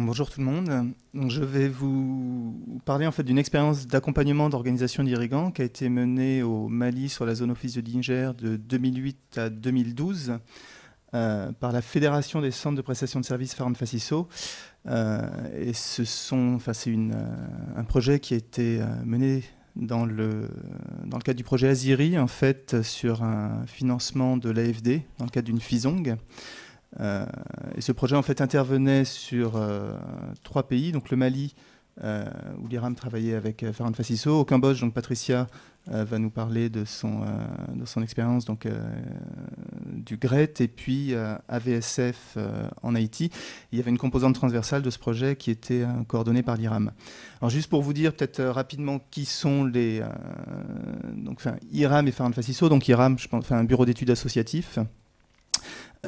bonjour tout le monde. je vais vous parler en fait d'une expérience d'accompagnement d'organisation d'irrigants qui a été menée au Mali sur la zone office de Dinger de 2008 à 2012 euh, par la Fédération des centres de prestation de services Farm Facisso. Euh, et ce sont, enfin, c'est euh, un projet qui a été mené dans le, dans le cadre du projet Aziri, en fait, sur un financement de l'AFD, dans le cadre d'une FISONG. Euh, et ce projet en fait intervenait sur euh, trois pays, donc le Mali, euh, où l'IRAM travaillait avec Farhan Fassiso, au Cambodge, donc Patricia va nous parler de son, de son expérience donc, du GRET, et puis AVSF en Haïti. Il y avait une composante transversale de ce projet qui était coordonnée par l'IRAM. Alors juste pour vous dire peut-être rapidement qui sont les... donc, IRAM et Farhan Fassiso, donc IRAM, je pense, un bureau d'études associatif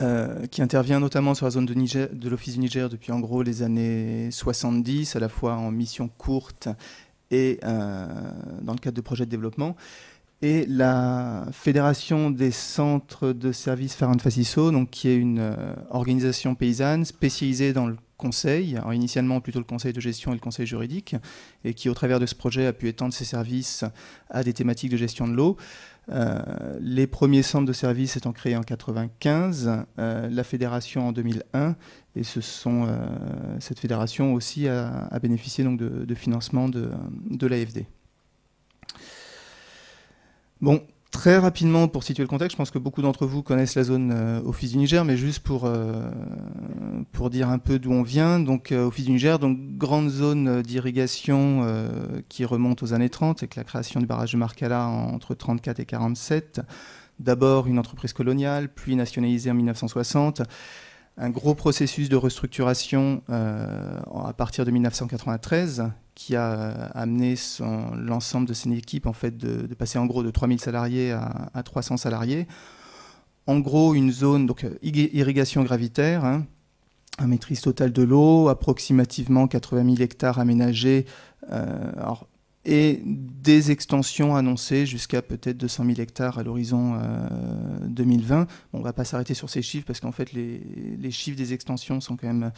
euh, qui intervient notamment sur la zone de, Niger, de l'Office du Niger depuis en gros les années 70, à la fois en mission courte et euh, dans le cadre de projets de développement. Et la Fédération des centres de services Farand Fasiso, donc, qui est une euh, organisation paysanne spécialisée dans le conseil, initialement plutôt le conseil de gestion et le conseil juridique, et qui au travers de ce projet a pu étendre ses services à des thématiques de gestion de l'eau. Euh, les premiers centres de services étant créés en 1995, euh, la fédération en 2001, et ce sont, euh, cette fédération aussi a, bénéficié donc de, financement de, de l'AFD. Bon, Très rapidement, pour situer le contexte, je pense que beaucoup d'entre vous connaissent la zone euh, Office du Niger, mais juste pour, euh, pour dire un peu d'où on vient. Donc, euh, Office du Niger, donc grande zone d'irrigation qui remonte aux années 30, avec la création du barrage de Markala entre 34 et 47. D'abord une entreprise coloniale, puis nationalisée en 1960 un gros processus de restructuration euh, à partir de 1993 qui a euh, amené l'ensemble de ses équipes en fait, de, passer en gros de 3000 salariés à, 300 salariés. En gros, une zone, donc euh, irrigation gravitaire, hein, maîtrise totale de l'eau, approximativement 80 000 hectares aménagés et des extensions annoncées jusqu'à peut-être 200 000 hectares à l'horizon 2020. Euh, on ne va pas s'arrêter sur ces chiffres parce qu'en fait les, chiffres des extensions sont quand même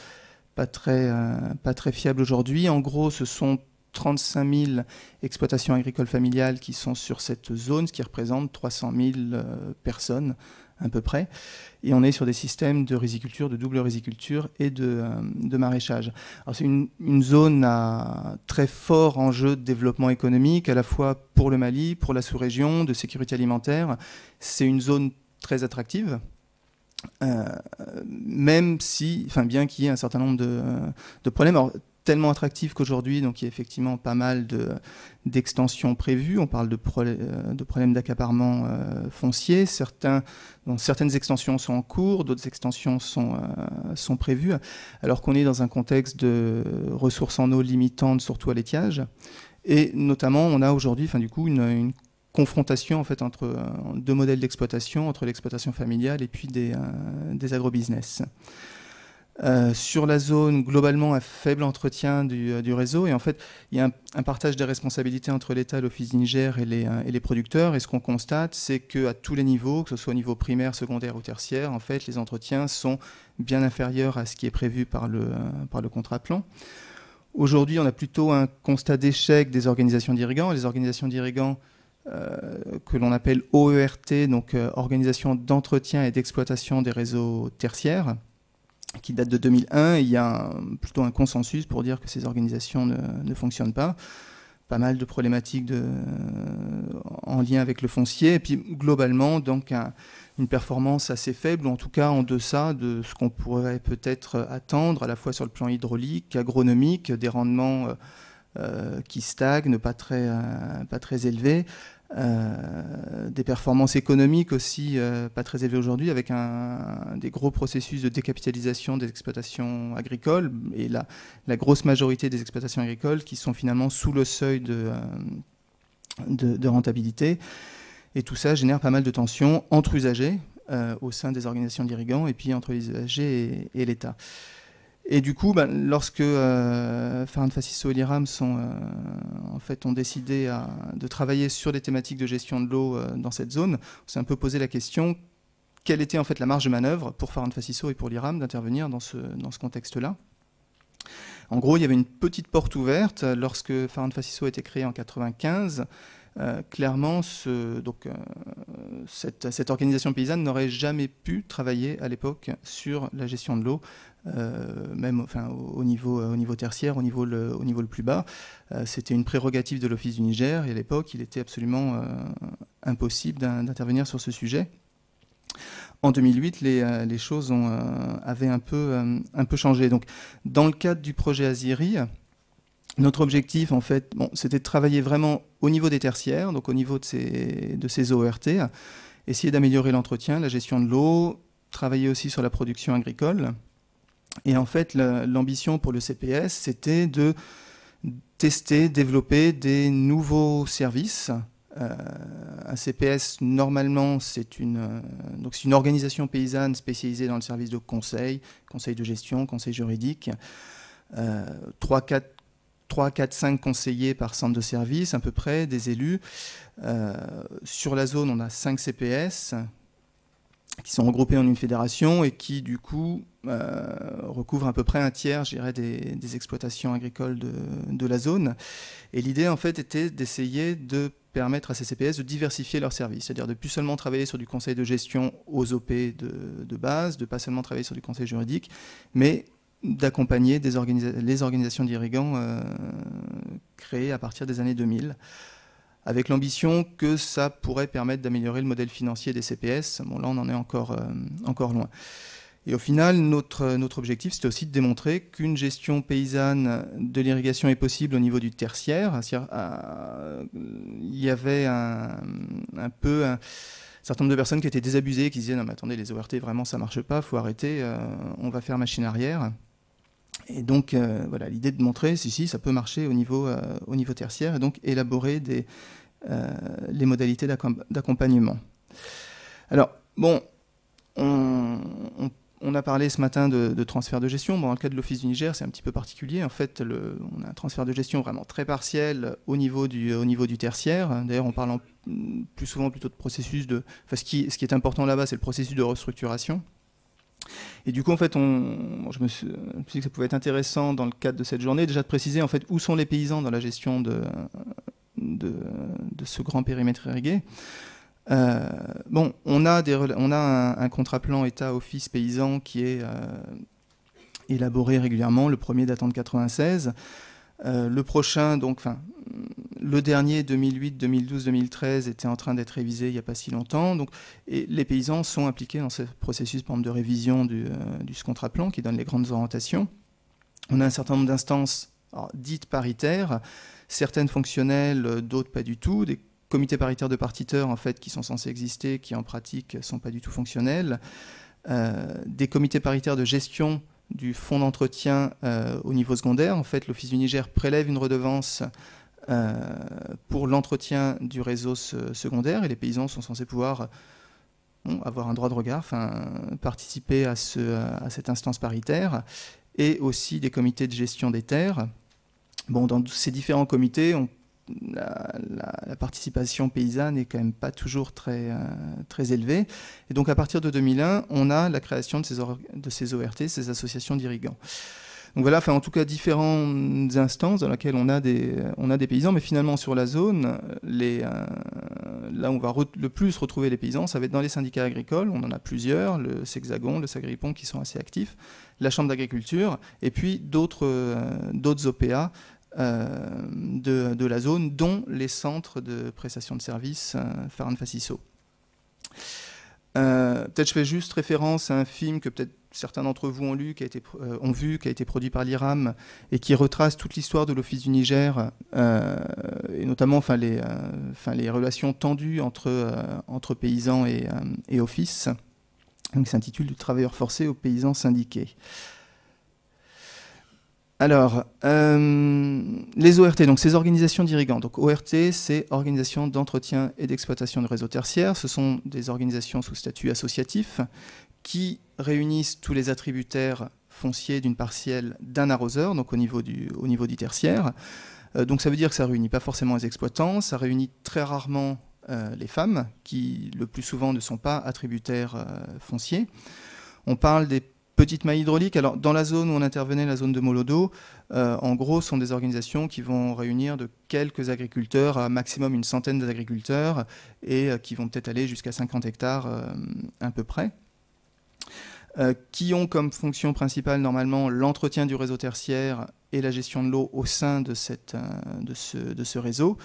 pas très, euh, fiables aujourd'hui. En gros, ce sont 35 000 exploitations agricoles familiales qui sont sur cette zone, ce qui représente 300 000 euh, personnes à peu près. Et on est sur des systèmes de riziculture, de double riziculture et de, euh, maraîchage. c'est une, zone à très fort enjeu de développement économique, à la fois pour le Mali, pour la sous-région, de sécurité alimentaire. C'est une zone très attractive. Euh, même si, enfin, bien qu'il y ait un certain nombre de, euh, problèmes tellement attractif qu'aujourd'hui, donc il y a effectivement pas mal d'extensions prévues. On parle de, euh, de problèmes d'accaparement euh, foncier. Certains, certaines extensions sont en cours, d'autres extensions sont, euh, sont prévues, alors qu'on est dans un contexte de ressources en eau limitantes, surtout à l'étiage. Et notamment, on a aujourd'hui, enfin du coup, une, confrontation en fait entre deux modèles d'exploitation, entre l'exploitation familiale et puis des, des agrobusiness. Euh, sur la zone globalement à faible entretien euh, du, réseau. Et en fait, il y a un, partage des responsabilités entre l'État, l'Office d'Inger et, euh, et les, producteurs. Et ce qu'on constate, c'est qu'à tous les niveaux, que ce soit au niveau primaire, secondaire ou tertiaire, en fait, les entretiens sont bien inférieurs à ce qui est prévu par le, par le contrat plan. Aujourd'hui, on a plutôt un constat d'échec des organisations d'irrigants. Les organisations d'irrigants que l'on appelle OERT, donc Organisation d'entretien et d'exploitation des réseaux tertiaires, qui date de 2001, il y a plutôt un consensus pour dire que ces organisations ne, fonctionnent pas. Pas mal de problématiques euh, en lien avec le foncier, et puis globalement, donc une performance assez faible, ou en tout cas en deçà de ce qu'on pourrait peut-être attendre, à la fois sur le plan hydraulique, agronomique, des rendements euh, euh, qui stagnent, pas pas très élevés. Euh, des performances économiques aussi euh, pas très élevées aujourd'hui, avec des gros processus de décapitalisation des exploitations agricoles et la, grosse majorité des exploitations agricoles qui sont finalement sous le seuil de, euh, rentabilité. Et tout ça génère pas mal de tensions entre usagers au sein des organisations d'irrigants et puis entre les usagers et l'État. Et du coup, ben, lorsque euh, Farhan et l'IRAM euh, ont décidé de travailler sur des thématiques de gestion de l'eau euh, dans cette zone, on s'est un peu posé la question quelle était en fait la marge de manœuvre pour Farhan Fassisso et pour l'IRAM d'intervenir dans ce, dans ce contexte-là En gros, il y avait une petite porte ouverte lorsque Farhan Fasiso a été créé en 1995. Euh, clairement, donc, cette, organisation paysanne n'aurait jamais pu travailler à l'époque sur la gestion de l'eau euh, même enfin, au, niveau, euh, au niveau tertiaire, au niveau le, au niveau le plus bas. Euh, c'était une prérogative de l'Office du Niger et à l'époque, il était absolument impossible d'intervenir sur ce sujet. En 2008, les, choses ont, avaient un peu, un peu changé. Donc, dans le cadre du projet Aziri, notre objectif, en fait, c'était de travailler vraiment au niveau des tertiaires, donc au niveau de ces, de ces ORT, essayer d'améliorer l'entretien, la gestion de l'eau, travailler aussi sur la production agricole. Et en fait, l'ambition pour le CPS, c'était de tester, développer des nouveaux services. Euh, un CPS, normalement, euh, c'est une, organisation paysanne spécialisée dans le service de conseil, conseil de gestion, conseil juridique. 3, 4, 3, 4, 5 conseillers par centre de service, à peu près, des élus. Euh, sur la zone, on a 5 CPS qui sont regroupés en une fédération et qui, du coup, euh, recouvre à peu près un tiers, j'irais, des, exploitations agricoles de, la zone. Et l'idée, en fait, était d'essayer de permettre à ces CPS de diversifier leurs services, c'est-à-dire de plus seulement travailler sur du conseil de gestion aux OP de, base, de pas seulement travailler sur du conseil juridique, mais d'accompagner les organisations d'irrigants euh, créées à partir des années 2000, avec l'ambition que ça pourrait permettre d'améliorer le modèle financier des CPS. Bon, là, on en est encore, euh, encore loin. Et au final, euh, notre, objectif, c'était aussi de démontrer qu'une gestion paysanne de l'irrigation est possible au niveau du tertiaire. Euh, il y avait un, peu un, certain nombre de personnes qui étaient désabusées, qui disaient Non, mais attendez, les ORT, vraiment, ça ne marche pas, il faut arrêter, euh, on va faire machine arrière. Et donc, voilà, l'idée de montrer Si, si, ça peut marcher au niveau, tertiaire, et donc élaborer les modalités d'accompagnement. Alors, bon, on, on on a parlé ce matin de, transfert de gestion. dans le cas de l'Office du Niger, c'est un petit peu particulier. En fait, on a un transfert de gestion vraiment très partiel au niveau du, au niveau du tertiaire. D'ailleurs, on parle plus souvent plutôt de processus de. ce qui, ce qui est important là-bas, c'est le processus de restructuration. Et du coup, en fait, je, me suis, dit que ça pouvait être intéressant dans le cadre de cette journée déjà de préciser en fait où sont les paysans dans la gestion de, de ce grand périmètre irrigué. Euh, bon, on a, un, contrat plan État-Office paysan qui est euh, élaboré régulièrement, le premier datant de 1996. Euh, le prochain, donc, enfin, le dernier, 2008, 2012, 2013, était en train d'être révisé il n'y a pas si longtemps. Donc, et les paysans sont impliqués dans ce processus, de révision du, ce contrat plan qui donne les grandes orientations. On a un certain nombre d'instances dites paritaires, certaines fonctionnelles, d'autres pas du tout, comités paritaires de partiteurs en fait, qui sont censés exister, qui en pratique sont pas du tout fonctionnels, euh, des comités paritaires de gestion du fonds d'entretien euh, au niveau secondaire. En fait, l'Office du Niger prélève une redevance euh, pour l'entretien du réseau secondaire et les paysans sont censés pouvoir avoir un droit de regard, participer à, ce, à cette instance paritaire et aussi des comités de gestion des terres. Bon, dans ces différents comités, on la, la, participation paysanne n'est quand même pas toujours très, euh, très élevée. Et donc à partir de 2001, on a la création de ces, de ces ORT, ces associations d'irrigants. Donc voilà, enfin en tout cas différentes instances dans lesquelles on a des, on a des paysans, mais finalement sur la zone, les, euh, là où on va le plus retrouver les paysans, ça va être dans les syndicats agricoles, on en a plusieurs, le Sexagon, le Sagripon qui sont assez actifs, la Chambre d'agriculture, et puis d'autres euh, OPA euh, de, la zone, dont les centres de prestation de services euh, Farn Facisso. Euh, peut-être je fais juste référence à un film que peut-être certains d'entre vous ont, lu, qui a été, vu, qui a été produit par l'IRAM et qui retrace toute l'histoire de l'Office du Niger, et notamment enfin, les, relations tendues entre, paysans et, Office, qui s'intitule Le travailleur forcé aux paysans syndiqués. Alors, euh, les ORT, donc ces organisations d'irrigants. Donc ORT, c'est Organisation d'entretien et d'exploitation de réseaux tertiaires. Ce sont des organisations sous statut associatif qui réunissent tous les attributaires fonciers d'une partielle d'un arroseur, donc au niveau du, au niveau du tertiaire. Euh, donc ça veut dire que ça réunit pas forcément les exploitants, ça réunit très rarement euh, les femmes, qui le plus souvent ne sont pas attributaires fonciers. On parle des Petite maille hydraulique, alors dans la zone où on intervenait, la zone de Molodo, euh, en gros, sont des organisations qui vont réunir de quelques agriculteurs à maximum une centaine d'agriculteurs et euh, qui vont peut-être aller jusqu'à 50 hectares euh, à peu près. qui ont comme fonction principale normalement l'entretien du réseau tertiaire et la gestion de l'eau au sein de, ce, de ce réseau,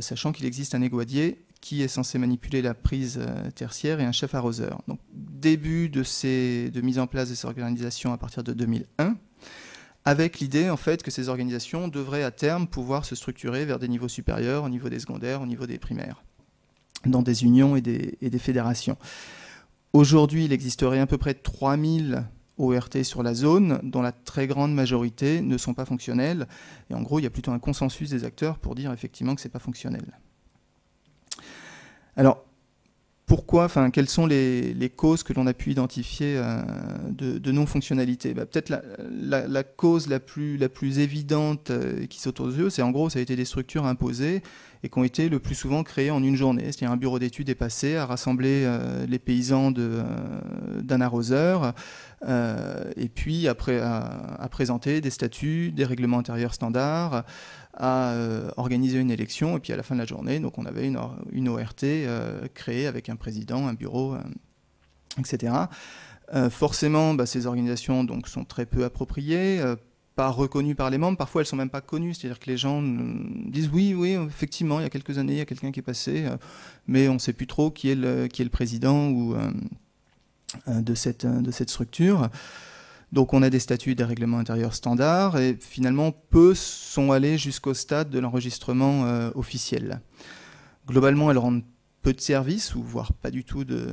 sachant qu'il existe un égoadier qui est censé manipuler la prise euh, tertiaire et un chef arroseur. Donc, début de, ces, de mise en place de ces organisations à partir de 2001 avec l'idée en fait que ces organisations devraient à terme pouvoir se structurer vers des niveaux supérieurs, au niveau des secondaires, au niveau des primaires, dans des unions et des, fédérations. Aujourd'hui, il existerait à peu près 3000 ORT sur la zone, dont la très grande majorité ne sont pas fonctionnelles. Et en gros, il y a plutôt un consensus des acteurs pour dire effectivement que ce n'est pas fonctionnel. Alors, pourquoi, enfin, quelles sont les, causes que l'on a pu identifier euh, de, non-fonctionnalité bah, Peut-être la, cause la plus, évidente euh, qui saute aux yeux, c'est en gros, ça a été des structures imposées et qui ont été le plus souvent créées en une journée. C'est-à-dire un bureau d'études est passé à rassembler euh, les paysans d'un arroseur et puis après à, présenter des statuts, des règlements intérieurs standards à euh, organiser une élection. Et puis à la fin de la journée, donc on avait une, une ORT euh, créée avec un président, un bureau, euh, etc. forcément, bah, ces organisations donc, sont très peu appropriées pas reconnues par les membres, parfois elles sont même pas connues, c'est-à-dire que les gens disent oui, oui, effectivement, il y a quelques années, il y a quelqu'un qui est passé, mais on ne sait plus trop qui est le, qui est le président ou, de, cette, de cette structure. Donc on a des statuts des règlements intérieurs standards et finalement peu sont allés jusqu'au stade de l'enregistrement euh, officiel. Globalement, elles rendent peu de services, ou voire pas du tout de,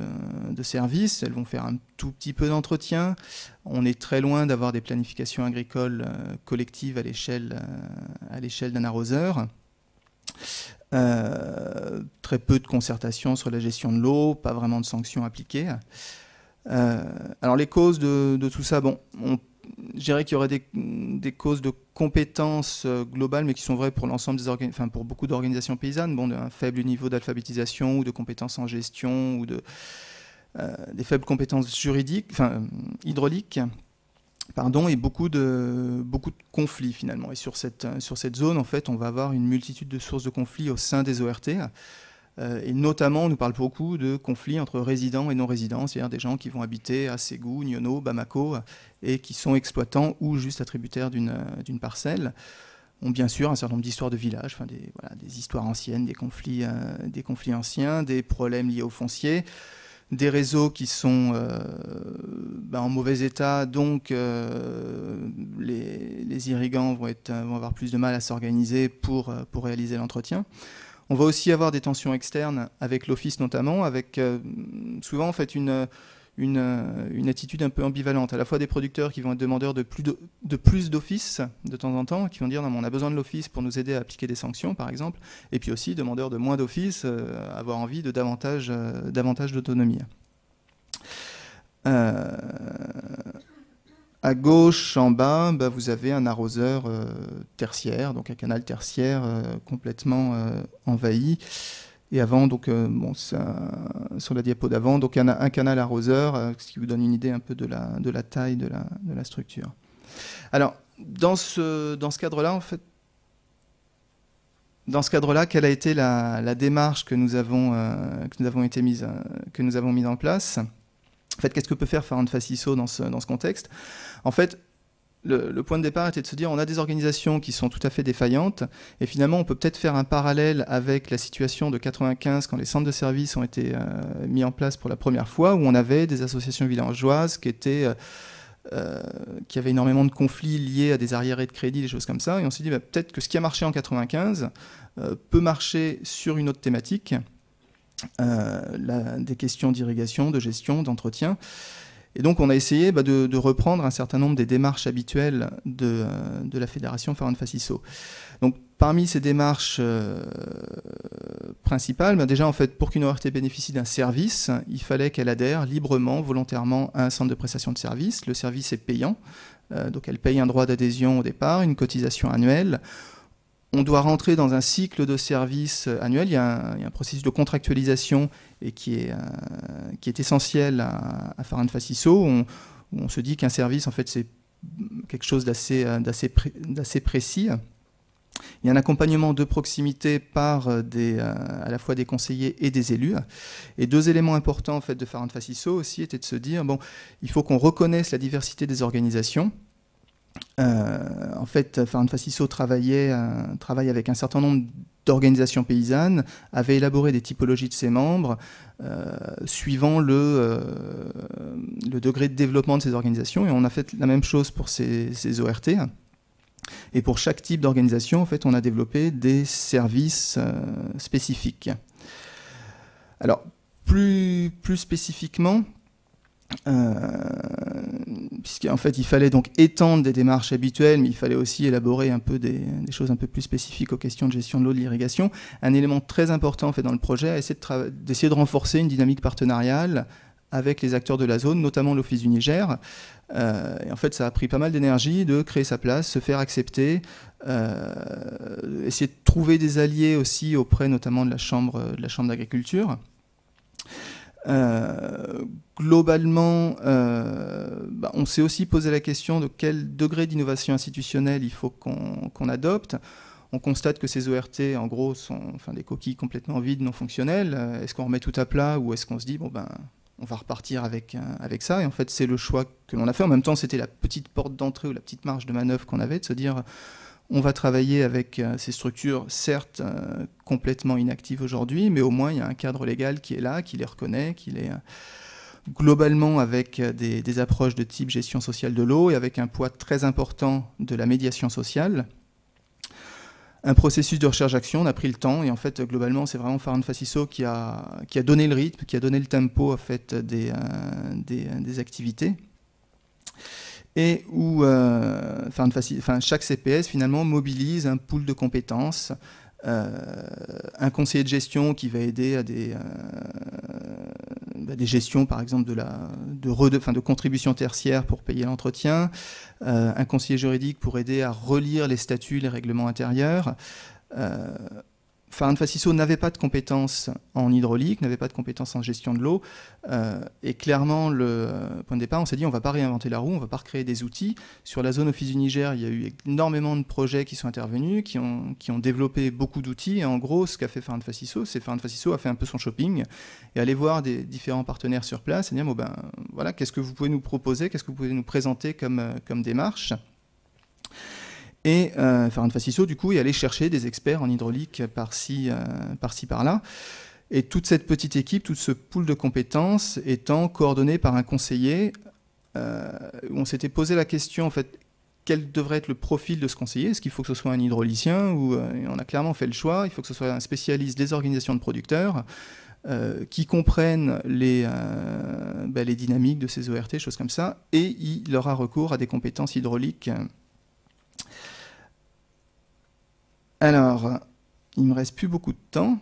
services. Elles vont faire un tout petit peu d'entretien. On est très loin d'avoir des planifications agricoles euh, collectives euh, à l'échelle d'un arroseur. très peu de concertation sur la gestion de l'eau, pas vraiment de sanctions appliquées. Euh, alors les causes de, tout ça, bon, on, je dirais qu'il y aurait des, causes de compétences euh, globales, mais qui sont vraies pour l'ensemble des enfin pour beaucoup d'organisations paysannes, bon, d'un faible niveau d'alphabétisation ou de compétences en gestion ou de euh, des faibles compétences juridiques, enfin hydrauliques, pardon, et beaucoup de, beaucoup de conflits finalement. Et sur cette, sur cette zone, en fait, on va avoir une multitude de sources de conflits au sein des ORT. Euh, et notamment, on nous parle beaucoup de conflits entre résidents et non-résidents, c'est-à-dire des gens qui vont habiter à Ségou, Niono, Bamako, et qui sont exploitants ou juste attributaires euh, d'une parcelle ont bien sûr un certain nombre d'histoires de villages, des, histoires anciennes, euh, des conflits, anciens, des problèmes liés aux fonciers, des réseaux qui sont bah, en mauvais état, donc les, irrigants vont, avoir plus de mal à s'organiser pour réaliser l'entretien. On va aussi avoir des tensions externes avec l'Office notamment, avec euh, souvent fait une, une, attitude un peu ambivalente, à la fois des producteurs qui vont être demandeurs de plus de, d'office de temps en temps, qui vont dire non on a besoin de l'office pour nous aider à appliquer des sanctions par exemple, et puis aussi demandeurs de moins d'office, euh, avoir envie de davantage euh, davantage d'autonomie. À gauche, en bas, bah, vous avez un arroseur euh, tertiaire, donc un canal tertiaire euh, complètement euh, envahi. Et avant, donc, sur la diapo d'avant, donc un, canal arroseur, ce qui vous donne une idée un peu de la, taille de la, structure. Alors, dans ce, cadre-là, en fait, dans ce cadre-là, quelle a été la, démarche que nous avons, été mise, que nous avons mise en place en fait, qu'est-ce que peut faire Farhan Fassiso dans ce, dans ce contexte En fait, le, point de départ était de se dire on a des organisations qui sont tout à fait défaillantes et finalement on peut peut-être faire un parallèle avec la situation de 1995, quand les centres de services ont été euh, mis en place pour la première fois où on avait des associations villageoises qui étaient euh, euh, qui avaient énormément de conflits liés à des arriérés de crédit, des choses comme ça, et on s'est dit bah, peut-être que ce qui a marché en 1995 peut marcher sur une autre thématique, euh, des questions d'irrigation, de gestion, d'entretien. Et donc on a essayé bah, de, reprendre un certain nombre des démarches habituelles de, euh, la fédération Farone Facisso. Donc parmi ces démarches euh, principales, bah, déjà en fait pour qu'une ORT bénéficie d'un service, il fallait qu'elle adhère librement, volontairement à un centre de prestation de service. Le service est payant, donc elle paye un droit d'adhésion au départ, une cotisation annuelle on doit rentrer dans un cycle de service euh, annuel. Il y a un, processus de contractualisation et qui, est, euh, essentiel à, à Farhan On, se dit qu'un service, en fait, c'est quelque chose d'assez, euh, précis. Il y a un accompagnement de proximité par des, à la fois des conseillers et des élus. Et deux éléments importants en fait, de Farhan Fassiso aussi étaient de se dire bon, il faut qu'on reconnaisse la diversité des organisations euh, en fait, Farhan travaillait, euh, travaille avec un certain nombre d'organisations paysannes, avait élaboré des typologies de ses membres euh, suivant le, le, degré de développement de ces organisations. Et on a fait la même chose pour ces, ORT. Et pour chaque type d'organisation, en fait, on a développé des services spécifiques. Alors, plus, plus spécifiquement, en fait, il fallait donc étendre des démarches habituelles, mais il fallait aussi élaborer un peu des, choses un peu plus spécifiques aux questions de gestion de l'eau, de l'irrigation. Un élément très important fait dans le projet, c'est d'essayer de, renforcer une dynamique partenariale avec les acteurs de la zone, notamment l'Office du Niger. Euh, et en fait, ça a pris pas mal d'énergie de créer sa place, se faire accepter, euh, essayer de trouver des alliés aussi auprès notamment de la Chambre de la chambre d'agriculture. Euh, globalement, euh, bah, on s'est aussi posé la question de quel degré d'innovation institutionnelle il faut qu'on adopte. On constate que ces ORT, en gros, sont enfin, des coquilles complètement vides, non fonctionnelles. Euh, est-ce qu'on remet tout à plat ou est-ce qu'on se dit, bon ben, on va repartir avec, avec ça Et en fait, c'est le choix que l'on a fait. En même temps, c'était la petite porte d'entrée ou la petite marge de manœuvre qu'on avait de se dire, on va travailler avec euh, ces structures, certes euh, complètement inactives aujourd'hui, mais au moins il y a un cadre légal qui est là, qui les reconnaît, qui est euh, globalement avec des, approches de type gestion sociale de l'eau et avec un poids très important de la médiation sociale. Un processus de recherche-action, on a pris le temps et en fait globalement c'est vraiment Farhan Fassiso qui a, qui a donné le rythme, qui a donné le tempo fait des, des, des activités et où euh, chaque CPS finalement mobilise un pool de compétences, euh, un conseiller de gestion qui va aider à des, euh, bah, gestions par exemple de, la, de contributions tertiaires pour payer l'entretien, un conseiller juridique pour aider à relire les statuts, les règlements intérieurs. Farhan Fassiso n'avait pas de compétences en hydraulique, n'avait pas de compétences en gestion de l'eau. Euh, et clairement, le point de départ, on s'est dit, on ne va pas réinventer la roue, on ne va pas recréer des outils. Sur la zone Office du Niger, il y a eu énormément de projets qui sont intervenus, qui ont, développé beaucoup d'outils. Et en gros, ce qu'a fait Farhan Fassiso, c'est de Fassiso a fait un peu son shopping et allé voir des différents partenaires sur place et dire, bon ben, voilà, qu'est-ce que vous pouvez nous proposer, qu'est-ce que vous pouvez nous présenter comme euh, démarche et euh, Farhan du coup, il aller chercher des experts en hydraulique par-ci, euh, par-ci, par-là. Et toute cette petite équipe, tout ce pool de compétences étant coordonné par un conseiller, euh, on s'était posé la question, en fait, quel devrait être le profil de ce conseiller Est-ce qu'il faut que ce soit un hydraulicien ou euh, On a clairement fait le choix, il faut que ce soit un spécialiste des organisations de producteurs. qui comprennent les, ben, les dynamiques de ces ORT, e choses comme ça, et il aura recours à des compétences hydrauliques Alors, il me reste plus beaucoup de temps.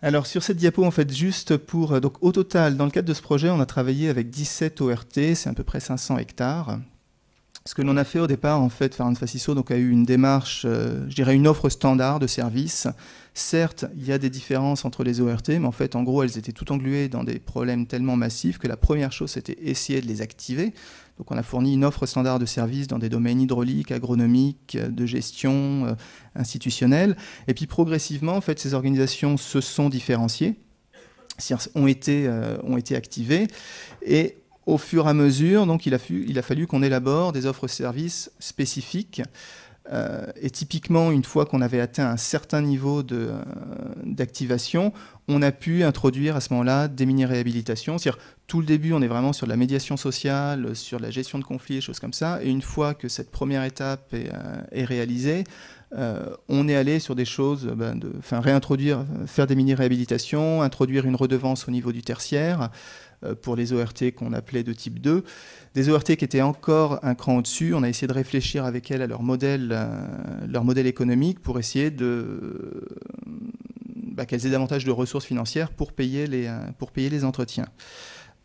Alors sur cette diapo, en fait, juste pour... Euh, donc au total, dans le cadre de ce projet, on a travaillé avec 17 ORT, c'est à peu près 500 hectares. Ce que l'on a fait au départ, en fait, Faran Facisso donc, a eu une démarche, euh, je dirais une offre standard de service Certes, il y a des différences entre les ORT, mais en fait, en gros, elles étaient toutes engluées dans des problèmes tellement massifs que la première chose, c'était essayer de les activer. Donc, on a fourni une offre standard de services dans des domaines hydrauliques, agronomiques, euh, de gestion, euh, institutionnelle. Et puis, progressivement, en fait, ces organisations se sont différenciées, ont été, euh, ont été activées. Et au fur et à mesure, donc, il a, il a fallu qu'on élabore des offres services spécifiques. Euh, et typiquement, une fois qu'on avait atteint un certain niveau euh, d'activation, on a pu introduire à ce moment-là des mini-réhabilitations. C'est-à-dire, tout le début, on est vraiment sur la médiation sociale, euh, sur la gestion de conflits, et choses comme ça. Et une fois que cette première étape est, réalisée, on est allé sur des choses, ben, réintroduire, faire des mini-réhabilitations, introduire une redevance au niveau du tertiaire. Euh, pour les ORT qu'on appelait de type 2, des ORT qui étaient encore un cran au-dessus. On a essayé de réfléchir avec elles à leur modèle, euh, leur modèle économique pour essayer de bah, qu'elles aient davantage de ressources financières pour payer les, euh, pour payer les entretiens.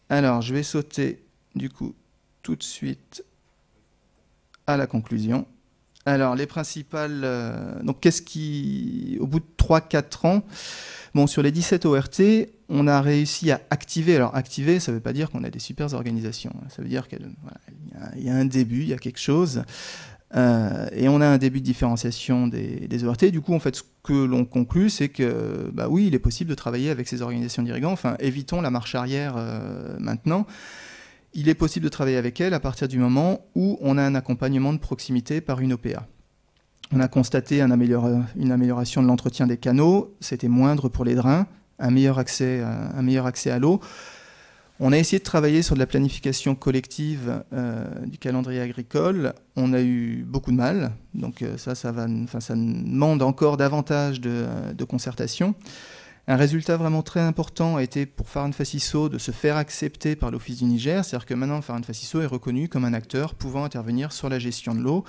Alors, je vais sauter du coup tout de suite à la conclusion. Alors, les principales. donc, qu'est-ce qui. Au bout de 3-4 ans, bon, sur les 17 ORT, on a réussi à activer. Alors activer, ça ne veut pas dire qu'on a des super organisations. Ça veut dire qu'il y, a un début, il y a quelque chose. Euh, et on a un début de différenciation des, ORT. Du coup, en fait, ce que l'on conclut, c'est que, bah oui, il est possible de travailler avec ces organisations dirigeantes. Enfin, évitons la marche arrière euh, maintenant. Il est possible de travailler avec elles à partir du moment où on a un accompagnement de proximité par une OPA. On a constaté une amélioration de l'entretien des canaux. C'était moindre pour les drains un meilleur accès, euh, un meilleur accès à l'eau. On a essayé de travailler sur de la planification collective euh, du calendrier agricole. On a eu beaucoup de mal, donc euh, ça, ça, va, ça demande encore davantage de, concertation. Un résultat vraiment très important a été pour Farn Fassiso de se faire accepter par l'Office du Niger, c'est-à-dire que maintenant Farhan Fassiso est reconnu comme un acteur pouvant intervenir sur la gestion de l'eau,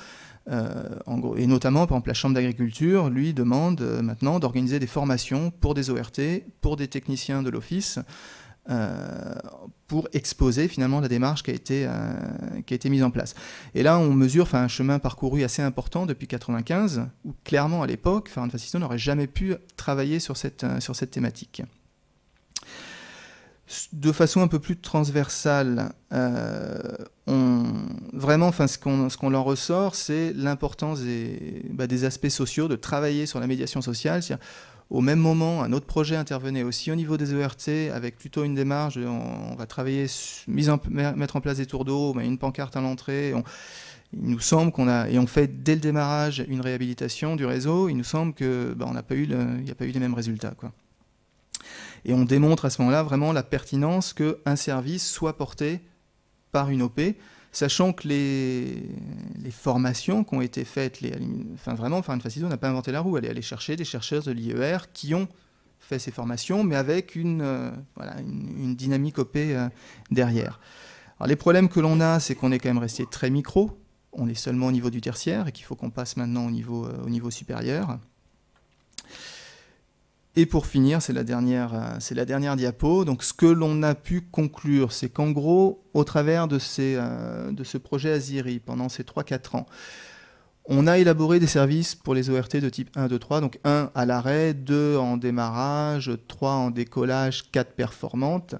euh, et notamment, par exemple, la Chambre d'agriculture lui demande euh, maintenant d'organiser des formations pour des ORT, pour des techniciens de l'Office, euh, pour exposer finalement la démarche qui a, été, qui a été mise en place. Et là, on mesure un chemin parcouru assez important depuis 1995, où clairement à l'époque, Farhan Fassisto n'aurait jamais pu travailler sur cette, sur cette thématique. De façon un peu plus transversale, on vraiment, enfin, ce qu'on ce en ressort, c'est l'importance bah, des, aspects sociaux, de travailler sur la médiation sociale. Au même moment, un autre projet intervenait aussi au niveau des ORT, e avec plutôt une démarche, on, va travailler, mise mettre en place des tours d'eau, une pancarte à l'entrée. il nous semble qu'on a, et on fait dès le démarrage une réhabilitation du réseau, il nous semble que bah, il n'y a pas eu les mêmes résultats. Et on démontre à ce moment-là vraiment la pertinence qu'un service soit porté par une OP sachant que les, formations qui ont été faites, les, enfin vraiment, Farine on n'a pas inventé la roue, elle est allée chercher des chercheurs de l'IER qui ont fait ces formations, mais avec une, euh, dynamique OP euh, derrière. les problèmes que l'on a, c'est qu'on est quand même resté très micro, on est seulement au niveau du tertiaire et qu'il faut qu'on passe maintenant au euh, au niveau supérieur. Et pour finir, c'est la dernière, euh, la dernière diapo. Donc, ce que l'on a pu conclure, c'est qu'en gros, au travers de, ces, euh, de ce projet Aziri, pendant ces 3-4 ans, on a élaboré des services pour les ORT de type 1, 2, 3, donc 1 à l'arrêt, 2 en démarrage, 3 en décollage, 4 performantes.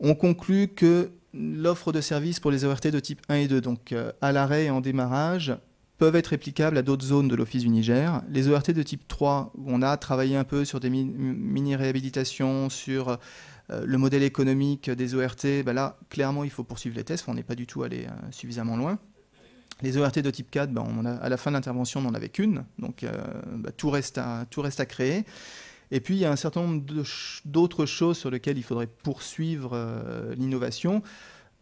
On conclut que l'offre de services pour les ORT de type 1 et 2, donc euh, à l'arrêt et en démarrage, peuvent être réplicables à d'autres zones de l'Office du Niger. Les ORT e de type 3, où on a travaillé un peu sur des mini-réhabilitations, sur euh, le modèle économique des ORT, e ben là, clairement, il faut poursuivre les tests. on n'est pas du tout allé euh, suffisamment loin. Les ORT e de type 4, ben, on à la fin de l'intervention, on n'en avait qu'une. Donc, euh, ben, tout, reste à, tout reste à créer. Et puis, il y a un certain nombre d'autres choses sur lesquelles il faudrait poursuivre l'innovation.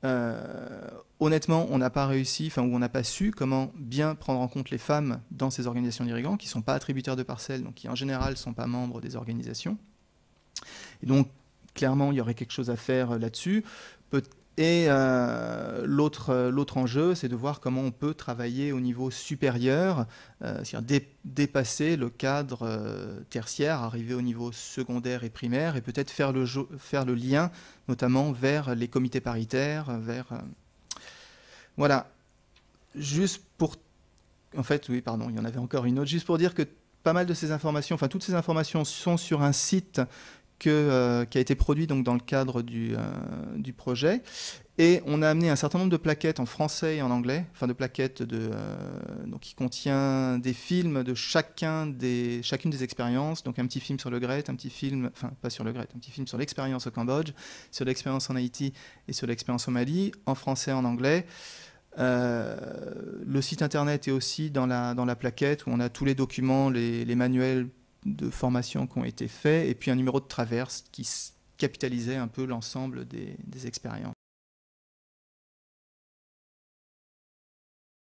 Euh, honnêtement, on n'a pas réussi, enfin, ou on n'a pas su comment bien prendre en compte les femmes dans ces organisations d'irrigants qui ne sont pas attributeurs de parcelles, donc qui en général ne sont pas membres des organisations. Et donc, clairement, il y aurait quelque chose à faire euh, là-dessus. Peut et euh, l'autre, euh, l'autre enjeu, c'est de voir comment on peut travailler au niveau supérieur, euh, c'est-à-dire dépasser le cadre tertiaire, arriver au niveau secondaire et primaire, et peut-être faire le, faire le lien notamment vers les comités paritaires, vers... Voilà. Juste pour... En fait, oui, pardon, il y en avait encore une autre. Juste pour dire que pas mal de ces informations, enfin toutes ces informations sont sur un site euh, qui a été produit donc, dans le cadre euh, du, projet. Et on a amené un certain nombre de plaquettes en français et en anglais, enfin de plaquettes de, euh, qui contient des films de chacun des, chacune des expériences. Donc un petit film sur le Gret, un petit film, enfin pas sur le Gret, un petit film sur l'expérience au Cambodge, sur l'expérience en Haïti et sur l'expérience au Mali, en français et en anglais. le site internet est aussi dans la, dans la plaquette où on a tous les documents, les manuels de formations qui ont été faits, et puis un numéro de traverse qui capitalisait un peu l'ensemble des expériences.